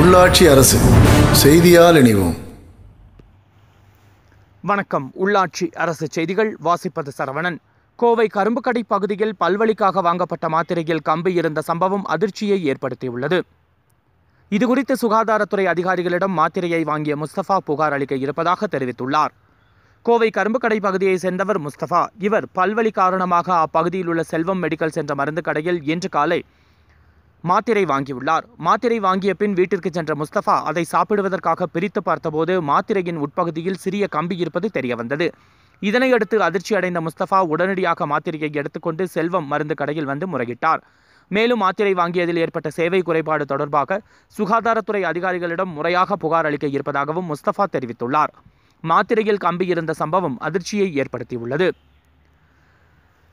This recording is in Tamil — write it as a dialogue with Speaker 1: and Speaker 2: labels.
Speaker 1: உள்ளாட்சி அரசு செய்தியால் இணைவோம்
Speaker 2: வணக்கம் உள்ளாட்சி அரசு செய்திகள் வாசிப்பது சரவணன் கோவை கரும்புக்கடை பகுதியில் பல்வழிக்காக வாங்கப்பட்ட மாத்திரையில் கம்பி இருந்த சம்பவம் அதிர்ச்சியை ஏற்படுத்தியுள்ளது இதுகுறித்து சுகாதாரத்துறை அதிகாரிகளிடம் மாத்திரையை வாங்கிய முஸ்தபா புகார் அளிக்க இருப்பதாக தெரிவித்துள்ளார் கோவை கரும்புக்கடை பகுதியை சேர்ந்தவர் முஸ்தபா இவர் பல்வழி காரணமாக அப்பகுதியில் உள்ள செல்வம் மெடிக்கல் சென்ற மருந்து கடையில் இன்று காலை மாத்திரை வாங்கியுள்ளார் மாத்திரை வாங்கிய பின் வீட்டிற்கு சென்ற முஸ்தபா அதை சாப்பிடுவதற்காக பிரித்து பார்த்தபோது மாத்திரையின் உட்பகுதியில் சிறிய கம்பி இருப்பது தெரியவந்தது இதனையடுத்து அதிர்ச்சி அடைந்த முஸ்தபா உடனடியாக மாத்திரையை எடுத்துக்கொண்டு செல்வம் மருந்து கடையில் வந்து முறையிட்டார் மேலும் மாத்திரை வாங்கியதில் ஏற்பட்ட சேவை குறைபாடு தொடர்பாக சுகாதாரத்துறை அதிகாரிகளிடம் முறையாக புகார் அளிக்க இருப்பதாகவும் முஸ்தபா தெரிவித்துள்ளார் மாத்திரையில் கம்பி இருந்த சம்பவம் அதிர்ச்சியை ஏற்படுத்தியுள்ளது